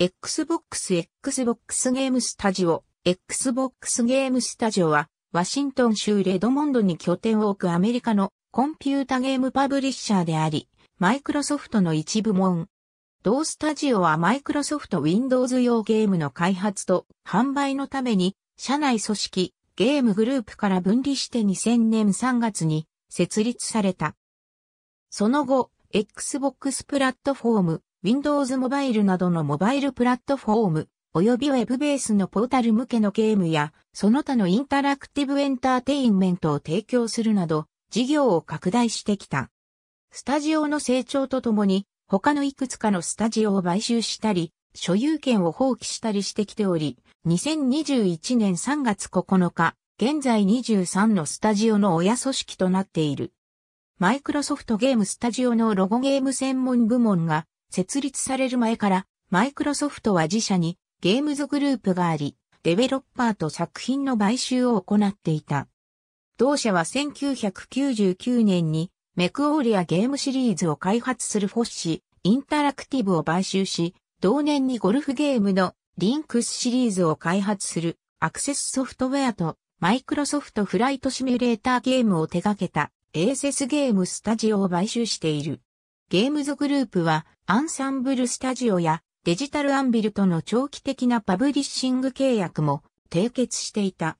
Xbox Xbox ゲームスタジオ Xbox ゲームスタジオはワシントン州レドモンドに拠点を置くアメリカのコンピュータゲームパブリッシャーであり、マイクロソフトの一部門。同スタジオはマイクロソフト Windows 用ゲームの開発と販売のために、社内組織、ゲームグループから分離して2000年3月に設立された。その後、Xbox プラットフォーム、Windows モバイルなどのモバイルプラットフォーム、及びウェブベースのポータル向けのゲームや、その他のインタラクティブエンターテインメントを提供するなど、事業を拡大してきた。スタジオの成長とともに、他のいくつかのスタジオを買収したり、所有権を放棄したりしてきており、2021年3月9日、現在23のスタジオの親組織となっている。マイクロソフトゲームスタジオのロゴゲーム専門部門が設立される前から、マイクロソフトは自社にゲームズグループがあり、デベロッパーと作品の買収を行っていた。同社は1999年にメクオーリアゲームシリーズを開発するフォッシーインタラクティブを買収し、同年にゴルフゲームのリンクスシリーズを開発するアクセスソフトウェアとマイクロソフトフライトシミュレーターゲームを手掛けたエーセスゲームスタジオを買収している。ゲームズグループはアンサンブルスタジオやデジタルアンビルとの長期的なパブリッシング契約も締結していた。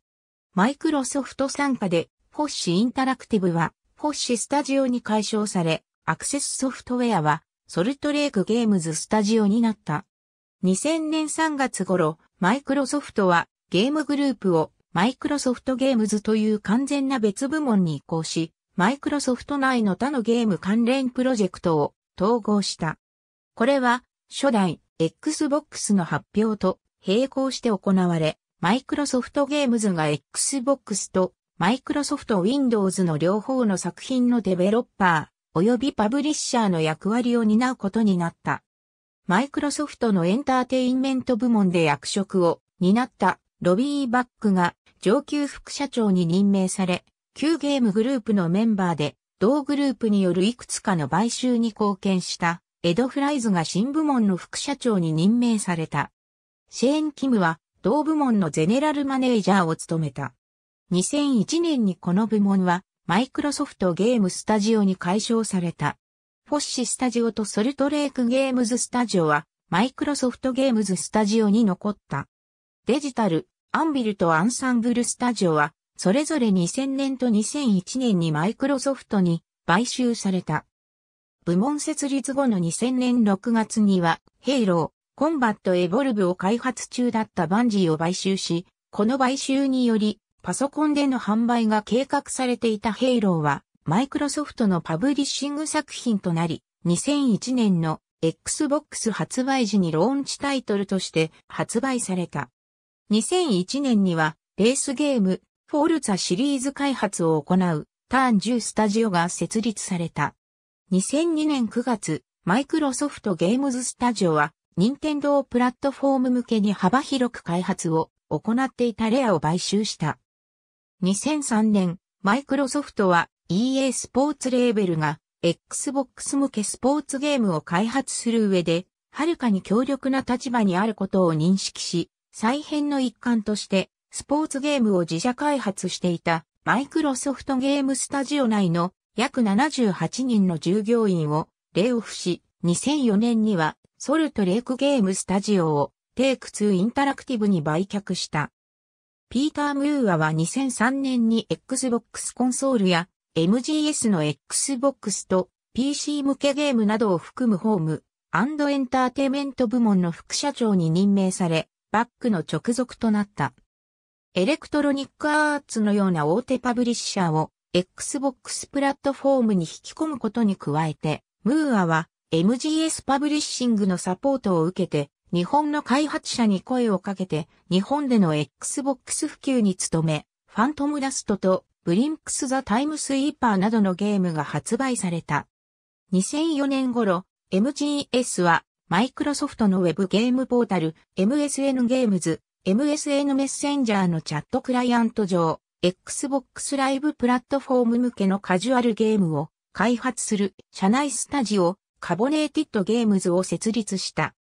マイクロソフト傘下でフォッシーインタラクティブはフォッシースタジオに解消され、アクセスソフトウェアはソルトレイクゲームズスタジオになった。2000年3月頃、マイクロソフトはゲームグループをマイクロソフトゲームズという完全な別部門に移行し、マイクロソフト内の他のゲーム関連プロジェクトを統合した。これは初代 Xbox の発表と並行して行われ、マイクロソフトゲームズが Xbox とマイクロソフト Windows の両方の作品のデベロッパー及びパブリッシャーの役割を担うことになった。マイクロソフトのエンターテインメント部門で役職を担ったロビー・バックが上級副社長に任命され、旧ゲームグループのメンバーで、同グループによるいくつかの買収に貢献したエド・フライズが新部門の副社長に任命された。シェーン・キムは同部門のゼネラルマネージャーを務めた。2001年にこの部門はマイクロソフトゲームスタジオに解消された。フォッシスタジオとソルトレークゲームズスタジオはマイクロソフトゲームズスタジオに残った。デジタル、アンビルとアンサンブルスタジオはそれぞれ2000年と2001年にマイクロソフトに買収された。部門設立後の2000年6月には、ヘイロー、コンバットエボルブを開発中だったバンジーを買収し、この買収により、パソコンでの販売が計画されていたヘイローは、マイクロソフトのパブリッシング作品となり、2001年の Xbox 発売時にローンチタイトルとして発売された。2001年には、レースゲーム、フォルツァシリーズ開発を行うターン10スタジオが設立された。2002年9月、マイクロソフトゲームズスタジオは、任天堂プラットフォーム向けに幅広く開発を行っていたレアを買収した。2003年、マイクロソフトは EA スポーツレーベルが Xbox 向けスポーツゲームを開発する上で、はるかに強力な立場にあることを認識し、再編の一環としてスポーツゲームを自社開発していたマイクロソフトゲームスタジオ内の約78人の従業員をレイオフし、2004年にはソルトレイクゲームスタジオをテイク2インタラクティブに売却した。ピーター・ムーアは2003年に Xbox コンソールや MGS の Xbox と PC 向けゲームなどを含むホームエンターテイメント部門の副社長に任命され、バックの直属となった。エレクトロニックアーツのような大手パブリッシャーを Xbox プラットフォームに引き込むことに加えて、ムーアは MGS パブリッシングのサポートを受けて、日本の開発者に声をかけて、日本での Xbox 普及に努め、ファントムダストとブリンクス・ザ・タイムスイーパーなどのゲームが発売された。2004年頃、MGS はマイクロソフトのウェブゲームポータル MSN ゲームズ MSN メッセンジャーのチャットクライアント上、Xbox Live プラットフォーム向けのカジュアルゲームを開発する社内スタジオカボネーティッドゲームズを設立した。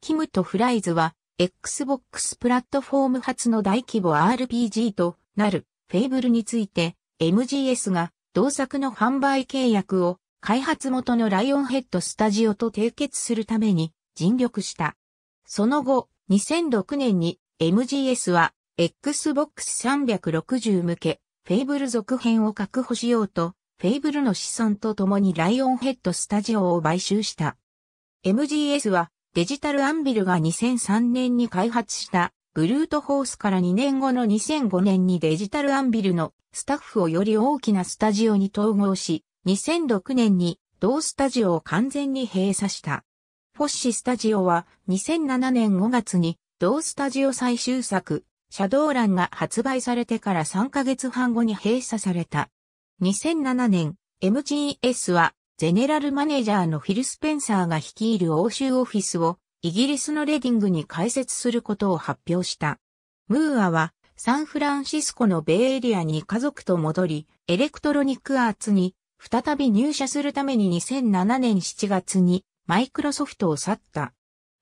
キムとフライズは Xbox プラットフォーム初の大規模 RPG となるフェイブルについて MGS が同作の販売契約を開発元のライオンヘッドスタジオと締結するために尽力した。その後、2006年に MGS は Xbox 360向けフェイブル続編を確保しようと、フェイブルの子孫と共にライオンヘッドスタジオを買収した。MGS はデジタルアンビルが2003年に開発したブルートホースから2年後の2005年にデジタルアンビルのスタッフをより大きなスタジオに統合し、2006年に同スタジオを完全に閉鎖した。フォッシスタジオは2007年5月に同スタジオ最終作、シャドーランが発売されてから3ヶ月半後に閉鎖された。2007年、MGS は、ゼネラルマネージャーのフィル・スペンサーが率いる欧州オフィスを、イギリスのレディングに開設することを発表した。ムーアは、サンフランシスコのベイエリアに家族と戻り、エレクトロニックアーツに、再び入社するために2007年7月に、マイクロソフトを去った。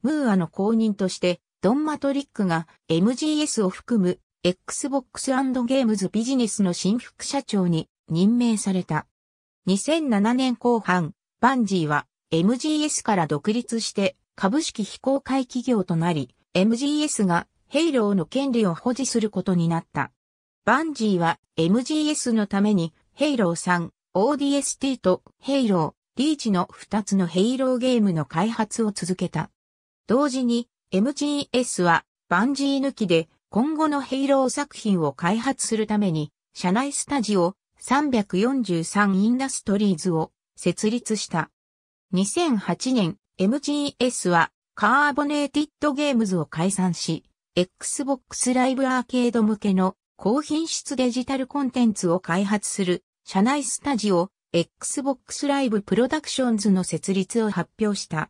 ムーアの後任として、ドン・マトリックが MGS を含む Xbox& ゲームズビジネスの新副社長に任命された。2007年後半、バンジーは MGS から独立して株式非公開企業となり、MGS がヘイローの権利を保持することになった。バンジーは MGS のためにヘイロー3、ODST とヘイロー、リーチの2つのヘイローゲームの開発を続けた。同時に MGS はバンジー抜きで今後のヘイロー作品を開発するために、社内スタジオ343インダストリーズを設立した。2008年、MGS はカーボネーティッドゲームズを解散し、Xbox Live アーケード向けの高品質デジタルコンテンツを開発する社内スタジオ Xbox Live Productions の設立を発表した。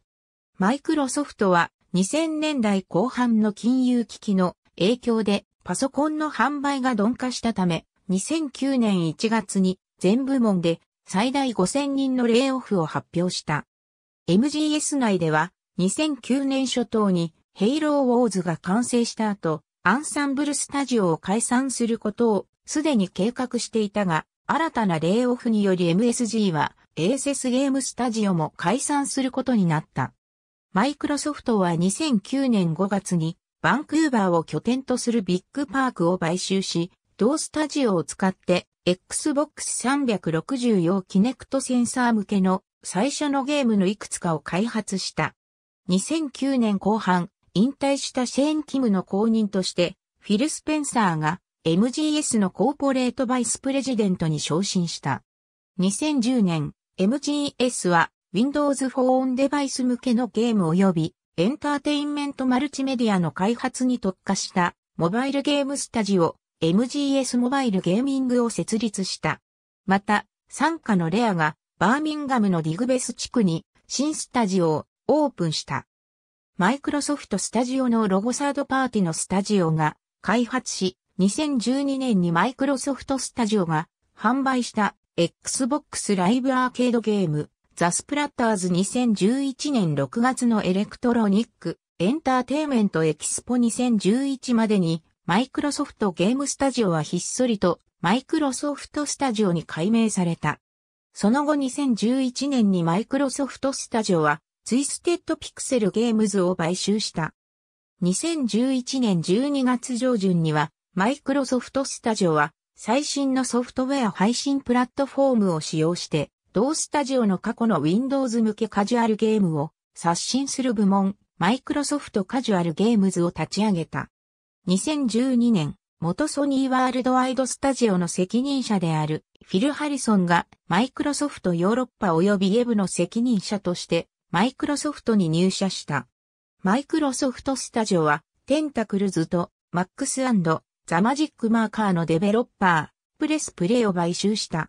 マイクロソフトは2000年代後半の金融危機の影響でパソコンの販売が鈍化したため、2009年1月に全部門で最大5000人のレイオフを発表した。MGS 内では2009年初頭にヘイローウォーズが完成した後、アンサンブルスタジオを解散することをすでに計画していたが、新たなレイオフにより MSG は ASS ゲームスタジオも解散することになった。マイクロソフトは2009年5月にバンクーバーを拠点とするビッグパークを買収し、同スタジオを使って Xbox 360用キネクトセンサー向けの最初のゲームのいくつかを開発した。2009年後半、引退したシェーン・キムの後任として、フィル・スペンサーが MGS のコーポレートバイスプレジデントに昇進した。2010年、MGS は Windows フォーンデバイス向けのゲーム及びエンターテインメントマルチメディアの開発に特化したモバイルゲームスタジオ MGS モバイルゲーミングを設立した。また、参加のレアがバーミンガムのディグベス地区に新スタジオをオープンした。マイクロソフトスタジオのロゴサードパーティのスタジオが開発し、2012年にマイクロソフトスタジオが販売した Xbox ライブアーケードゲームザ・スプラッターズ2011年6月のエレクトロニックエンターテイメントエキスポ2011までにマイクロソフトゲームスタジオはひっそりとマイクロソフトスタジオに改名された。その後2011年にマイクロソフトスタジオはツイステッドピクセルゲームズを買収した。2011年12月上旬にはマイクロソフトスタジオは最新のソフトウェア配信プラットフォームを使用して同スタジオの過去の Windows 向けカジュアルゲームを刷新する部門、マイクロソフトカジュアルゲームズを立ち上げた。2012年、元ソニーワールドワイドスタジオの責任者であるフィル・ハリソンがマイクロソフトヨーロッパ及びエブの責任者としてマイクロソフトに入社した。マイクロソフトスタジオはテンタクルズとマックスザマジックマーカーのデベロッパー、プレスプレイを買収した。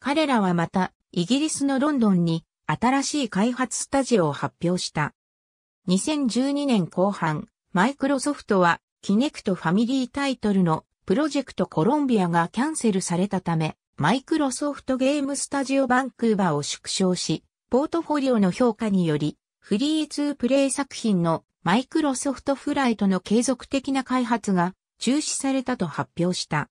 彼らはまたイギリスのロンドンに新しい開発スタジオを発表した。2012年後半、マイクロソフトは、キネクトファミリータイトルのプロジェクトコロンビアがキャンセルされたため、マイクロソフトゲームスタジオバンクーバーを縮小し、ポートフォリオの評価により、フリーツープレイ作品のマイクロソフトフライトの継続的な開発が中止されたと発表した。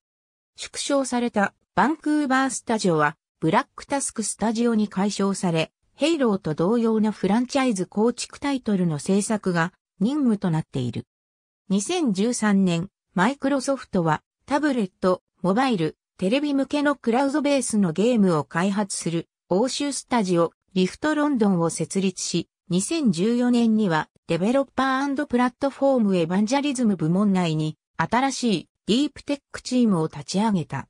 縮小されたバンクーバースタジオはブラックタスクスタジオに解消され、ヘイローと同様のフランチャイズ構築タイトルの制作が任務となっている。2013年、マイクロソフトはタブレット、モバイル、テレビ向けのクラウドベースのゲームを開発する欧州スタジオリフトロンドンを設立し、2014年にはデベロッパープラットフォームエヴァンジャリズム部門内に新しいディープテックチームを立ち上げた。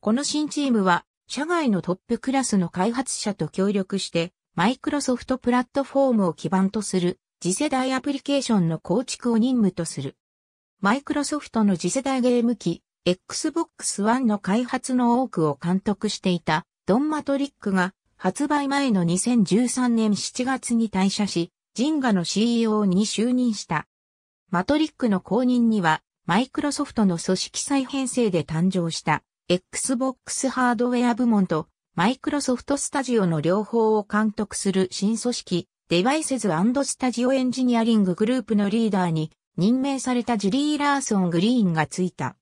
この新チームは社外のトップクラスの開発者と協力して、マイクロソフトプラットフォームを基盤とする次世代アプリケーションの構築を任務とする。マイクロソフトの次世代ゲーム機、Xbox One の開発の多くを監督していたドン・マトリックが発売前の2013年7月に退社し、ジンガの CEO に就任した。マトリックの後任には、マイクロソフトの組織再編成で誕生した Xbox ハードウェア部門とマイクロソフトスタジオの両方を監督する新組織、デバイセズスタジオエンジニアリンググループのリーダーに任命されたジュリー・ラーソン・グリーンがついた。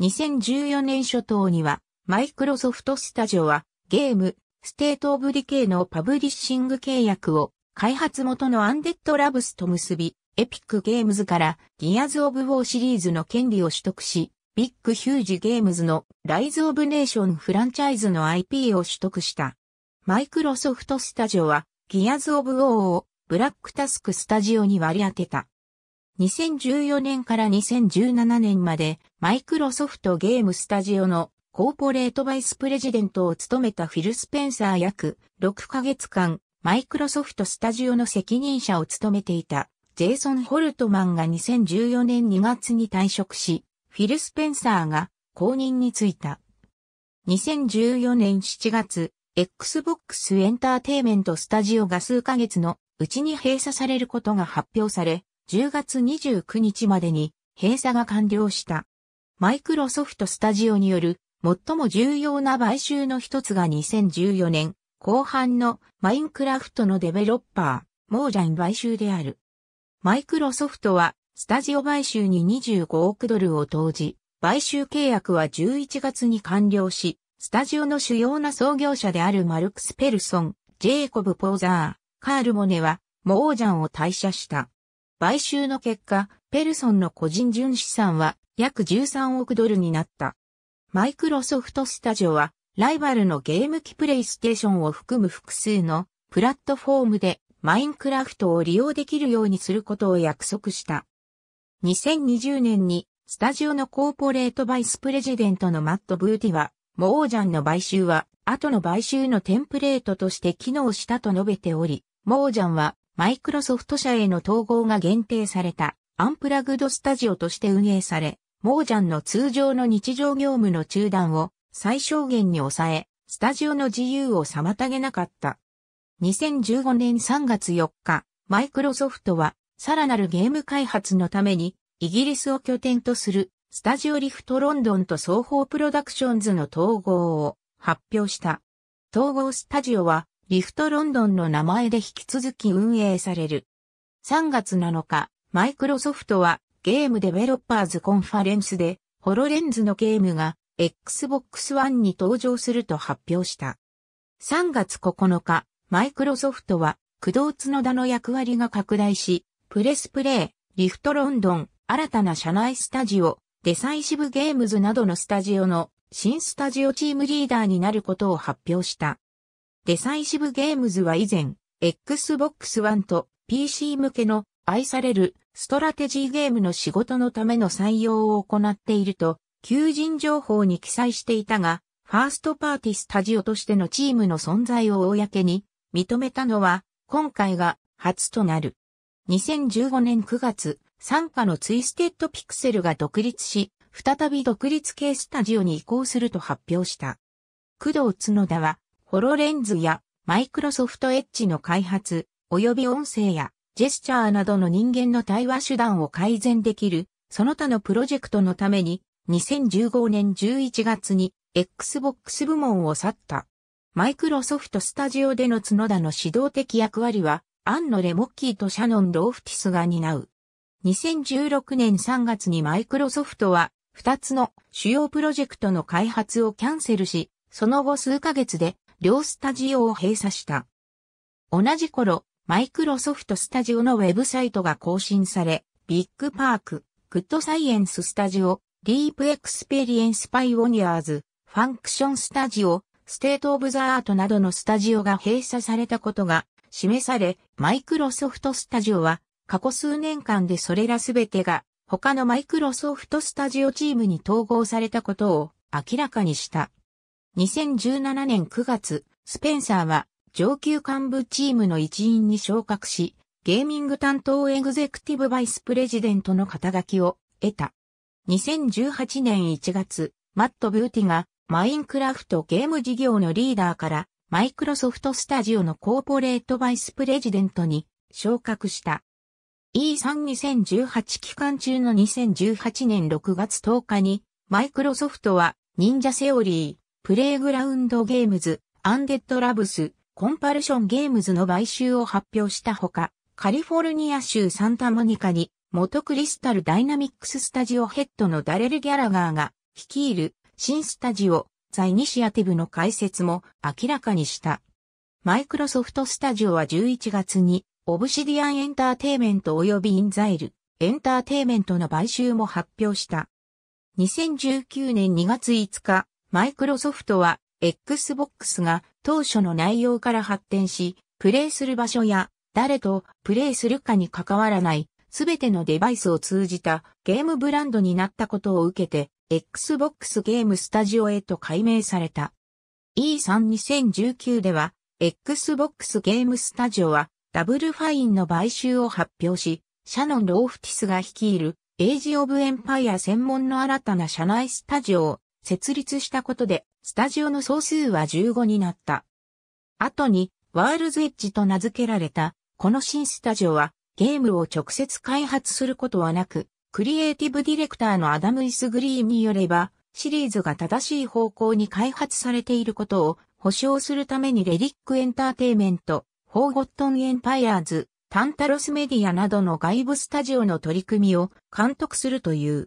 2014年初頭には、マイクロソフトスタジオはゲーム、ステート・オブ・ディケイのパブリッシング契約を開発元のアンデッド・ラブスと結び、エピック・ゲームズからギアズ・オブ・ウォーシリーズの権利を取得し、ビッグヒュージゲームズのライズ・オブ・ネーションフランチャイズの IP を取得した。マイクロソフトスタジオは、ギアズ・オブ・オーをブラックタスクスタジオに割り当てた。2014年から2017年まで、マイクロソフトゲームスタジオのコーポレートバイスプレジデントを務めたフィル・スペンサー約6ヶ月間、マイクロソフトスタジオの責任者を務めていたジェイソン・ホルトマンが2014年2月に退職し、フィル・スペンサーが後任に就いた。2014年7月、Xbox エンターテイメントスタジオが数ヶ月のうちに閉鎖されることが発表され、10月29日までに閉鎖が完了した。マイクロソフトスタジオによる最も重要な買収の一つが2014年後半のマインクラフトのデベロッパー、モージャン買収である。マイクロソフトはスタジオ買収に25億ドルを投じ、買収契約は11月に完了し、スタジオの主要な創業者であるマルクス・ペルソン、ジェイコブ・ポーザー、カール・モネは、モージャンを退社した。買収の結果、ペルソンの個人純資産は約13億ドルになった。マイクロソフトスタジオは、ライバルのゲーム機プレイステーションを含む複数のプラットフォームでマインクラフトを利用できるようにすることを約束した。2020年にスタジオのコーポレートバイスプレジデントのマット・ブーティは、モージャンの買収は、後の買収のテンプレートとして機能したと述べており、モージャンは、マイクロソフト社への統合が限定された、アンプラグドスタジオとして運営され、モージャンの通常の日常業務の中断を最小限に抑え、スタジオの自由を妨げなかった。2015年3月4日、マイクロソフトはさらなるゲーム開発のために、イギリスを拠点とする、スタジオリフトロンドンと双方プロダクションズの統合を発表した。統合スタジオは、リフトロンドンの名前で引き続き運営される。3月7日、マイクロソフトは、ゲームデベロッパーズコンファレンスで、ホロレンズのゲームが Xbox One に登場すると発表した。3月9日、マイクロソフトは、駆動角田の役割が拡大し、プレスプレイ、リフトロンドン、新たな社内スタジオ、デサイシブゲームズなどのスタジオの新スタジオチームリーダーになることを発表した。デサイシブゲームズは以前、Xbox One と PC 向けの愛されるストラテジーゲームの仕事のための採用を行っていると、求人情報に記載していたが、ファーストパーティスタジオとしてのチームの存在を公に認めたのは、今回が初となる。2015年9月、参加のツイステッドピクセルが独立し、再び独立系スタジオに移行すると発表した。工藤角田は、ホロレンズやマイクロソフトエッジの開発、及び音声やジェスチャーなどの人間の対話手段を改善できる、その他のプロジェクトのために、2015年11月に Xbox 部門を去った。マイクロソフトスタジオでの角田の指導的役割は、アンノ・レモッキーとシャノン・ローフティスが担う。2016年3月にマイクロソフトは2つの主要プロジェクトの開発をキャンセルし、その後数ヶ月で両スタジオを閉鎖した。同じ頃、マイクロソフトスタジオのウェブサイトが更新され、ビッグパーク、グッドサイエンススタジオ、ディープエクスペリエンスパイオニアーズ、ファンクションスタジオ、ステートオブザアートなどのスタジオが閉鎖されたことが示され、マイクロソフトスタジオは過去数年間でそれらすべてが他のマイクロソフトスタジオチームに統合されたことを明らかにした。2017年9月、スペンサーは上級幹部チームの一員に昇格し、ゲーミング担当エグゼクティブバイスプレジデントの肩書きを得た。2018年1月、マット・ブーティがマインクラフトゲーム事業のリーダーからマイクロソフトスタジオのコーポレートバイスプレジデントに昇格した。E32018 期間中の2018年6月10日に、マイクロソフトは、忍者セオリー、プレイグラウンドゲームズ、アンデッドラブス、コンパルションゲームズの買収を発表したほか、カリフォルニア州サンタモニカに、元クリスタルダイナミックススタジオヘッドのダレル・ギャラガーが、率いる新スタジオ、ザイニシアティブの解説も明らかにした。マイクロソフトスタジオは11月に、オブシディアンエンターテイメント及びインザイル、エンターテイメントの買収も発表した。2019年2月5日、マイクロソフトは Xbox が当初の内容から発展し、プレイする場所や誰とプレイするかに関わらないすべてのデバイスを通じたゲームブランドになったことを受けて Xbox ゲームスタジオへと改名された。E32019 では、Xbox ゲームスタジオは、ダブルファインの買収を発表し、シャノン・ローフティスが率いる、エイジ・オブ・エンパイア専門の新たな社内スタジオを設立したことで、スタジオの総数は15になった。後に、ワールズ・エッジと名付けられた、この新スタジオは、ゲームを直接開発することはなく、クリエイティブディレクターのアダム・イスグリーンによれば、シリーズが正しい方向に開発されていることを保証するためにレリックエンターテイメント、フォーゴットン・エンパイアーズ、タンタロスメディアなどの外部スタジオの取り組みを監督するという。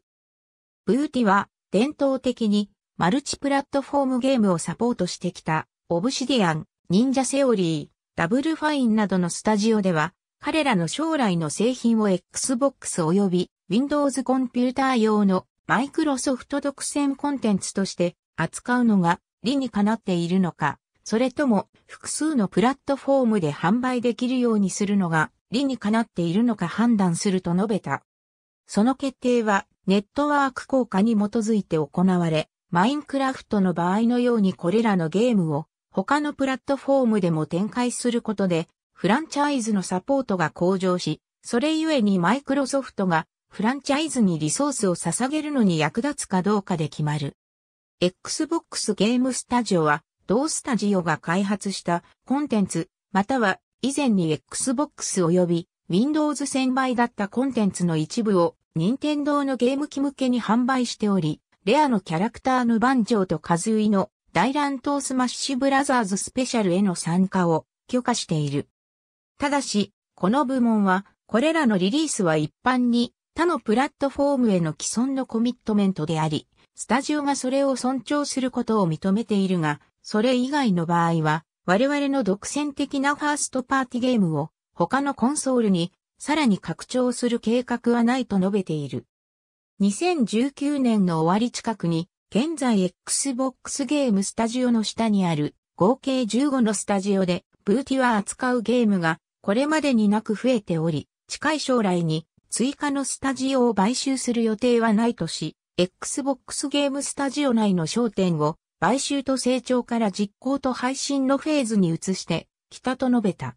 ブーティは伝統的にマルチプラットフォームゲームをサポートしてきたオブシディアン、忍者セオリー、ダブルファインなどのスタジオでは彼らの将来の製品を Xbox 及び Windows コンピューター用のマイクロソフト独占コンテンツとして扱うのが理にかなっているのか、それとも複数のプラットフォームで販売できるようにするのが理にかなっているのか判断すると述べた。その決定はネットワーク効果に基づいて行われ、マインクラフトの場合のようにこれらのゲームを他のプラットフォームでも展開することで、フランチャイズのサポートが向上し、それゆえにマイクロソフトがフランチャイズにリソースを捧げるのに役立つかどうかで決まる。Xbox ゲームスタジオは、同スタジオが開発したコンテンツ、または以前に Xbox 及び Windows 1000倍だったコンテンツの一部を任天堂のゲーム機向けに販売しており、レアのキャラクターの番長とカズイの大乱闘スマッシュブラザーズスペシャルへの参加を許可している。ただし、この部門は、これらのリリースは一般に他のプラットフォームへの既存のコミットメントであり、スタジオがそれを尊重することを認めているが、それ以外の場合は、我々の独占的なファーストパーティーゲームを他のコンソールにさらに拡張する計画はないと述べている。2019年の終わり近くに、現在 Xbox ゲームスタジオの下にある合計15のスタジオでブーティは扱うゲームがこれまでになく増えており、近い将来に追加のスタジオを買収する予定はないとし、Xbox ゲームスタジオ内の焦点を買収と成長から実行と配信のフェーズに移してきたと述べた。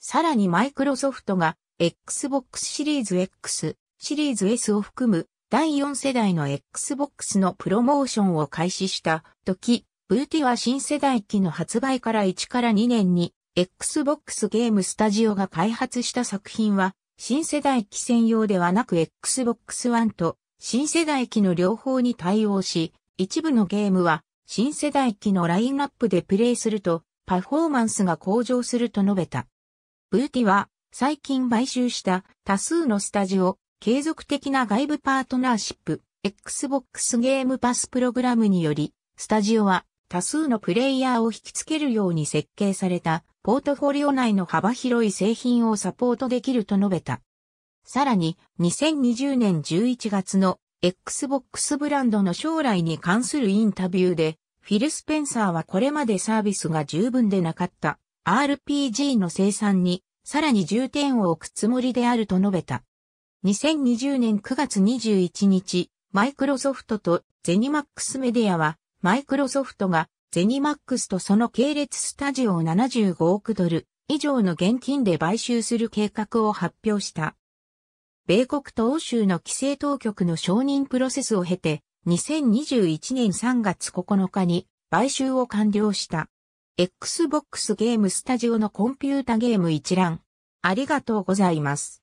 さらにマイクロソフトが Xbox シリーズ X、シリーズ S を含む第4世代の Xbox のプロモーションを開始した時、ブーティは新世代機の発売から1から2年に Xbox ゲームスタジオが開発した作品は新世代機専用ではなく Xbox One と新世代機の両方に対応し、一部のゲームは新世代機のラインナップでプレイするとパフォーマンスが向上すると述べた。ブーティは最近買収した多数のスタジオ、継続的な外部パートナーシップ、Xbox ゲームパスプログラムにより、スタジオは多数のプレイヤーを引き付けるように設計されたポートフォリオ内の幅広い製品をサポートできると述べた。さらに、2020年11月の Xbox ブランドの将来に関するインタビューで、フィル・スペンサーはこれまでサービスが十分でなかった RPG の生産にさらに重点を置くつもりであると述べた。2020年9月21日、マイクロソフトとゼニマックスメディアは、マイクロソフトがゼニマックスとその系列スタジオを75億ドル以上の現金で買収する計画を発表した。米国と欧州の規制当局の承認プロセスを経て、2021年3月9日に買収を完了した。Xbox ゲームスタジオのコンピュータゲーム一覧。ありがとうございます。